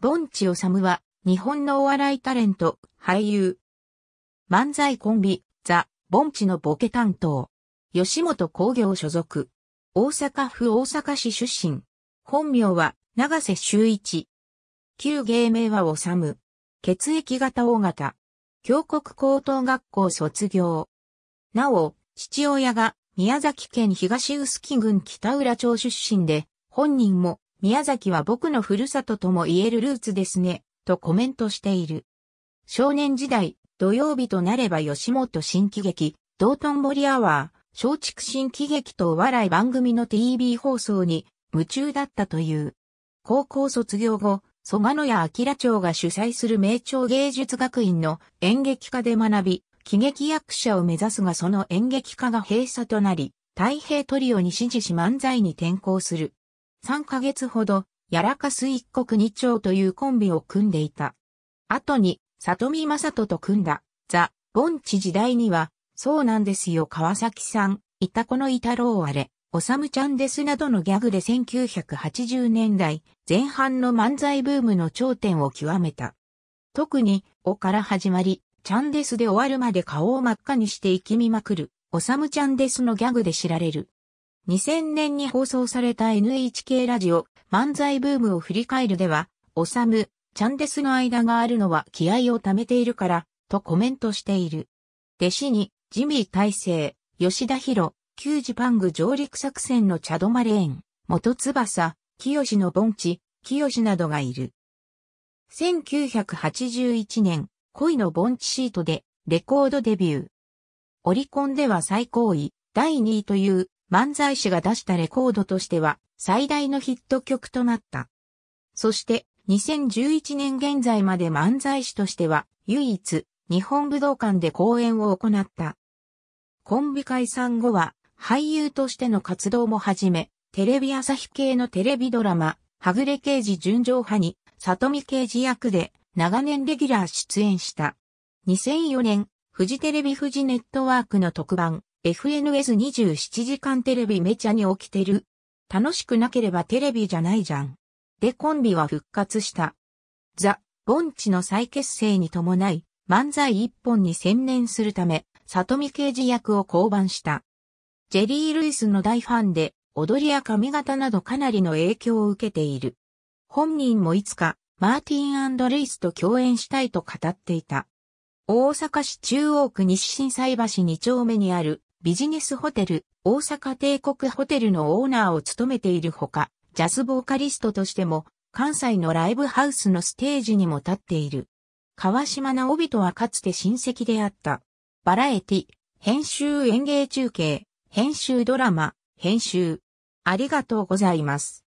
盆地治は、日本のお笑いタレント、俳優。漫才コンビ、ザ・盆地のボケ担当。吉本工業所属。大阪府大阪市出身。本名は、長瀬修一。旧芸名は治。血液型大型。峡谷高等学校卒業。なお、父親が宮崎県東臼杵郡北浦町出身で、本人も宮崎は僕のふるさととも言えるルーツですね、とコメントしている。少年時代、土曜日となれば吉本新喜劇、道頓堀アワー、松竹新喜劇とお笑い番組の TV 放送に夢中だったという。高校卒業後、蘇我野屋明町が主催する名町芸術学院の演劇科で学び、喜劇役者を目指すがその演劇科が閉鎖となり、太平トリオに支持し漫才に転校する。3ヶ月ほど、やらかす一国二鳥というコンビを組んでいた。後に、里見正人と組んだ、ザ・ボンチ時代には、そうなんですよ川崎さん、いたこのいたろうあれ、おさむちゃんですなどのギャグで1980年代前半の漫才ブームの頂点を極めた。特に、おから始まり、ちゃんですで終わるまで顔を真っ赤にして生きみまくる、おさむちゃんですのギャグで知られる。2000年に放送された NHK ラジオ漫才ブームを振り返るでは、おさむ、チャンデスの間があるのは気合を貯めているから、とコメントしている。弟子に、ジミー大成、吉田博、旧ジパング上陸作戦のチャドマレーン、元翼、清の盆地、清などがいる。1981年、恋の盆地シートでレコードデビュー。オリコンでは最高位、第2位という漫才師が出したレコードとしては最大のヒット曲となった。そして2011年現在まで漫才師としては唯一日本武道館で公演を行った。コンビ解散後は俳優としての活動も始め、テレビ朝日系のテレビドラマ、はぐれ刑事純情派に、里見刑事役で長年レギュラー出演した。2004年、フジテレビフジネットワークの特番、FNS27 時間テレビめちゃに起きてる。楽しくなければテレビじゃないじゃん。でコンビは復活した。ザ・ボンチの再結成に伴い、漫才一本に専念するため、里見刑事役を降板した。ジェリー・ルイスの大ファンで、踊りや髪型などかなりの影響を受けている。本人もいつか、マーティン・ルイスと共演したいと語っていた。大阪市中央区西新災橋2丁目にあるビジネスホテル、大阪帝国ホテルのオーナーを務めているほか、ジャズボーカリストとしても、関西のライブハウスのステージにも立っている。川島直人とはかつて親戚であった。バラエティ、編集演芸中継、編集ドラマ、編集。ありがとうございます。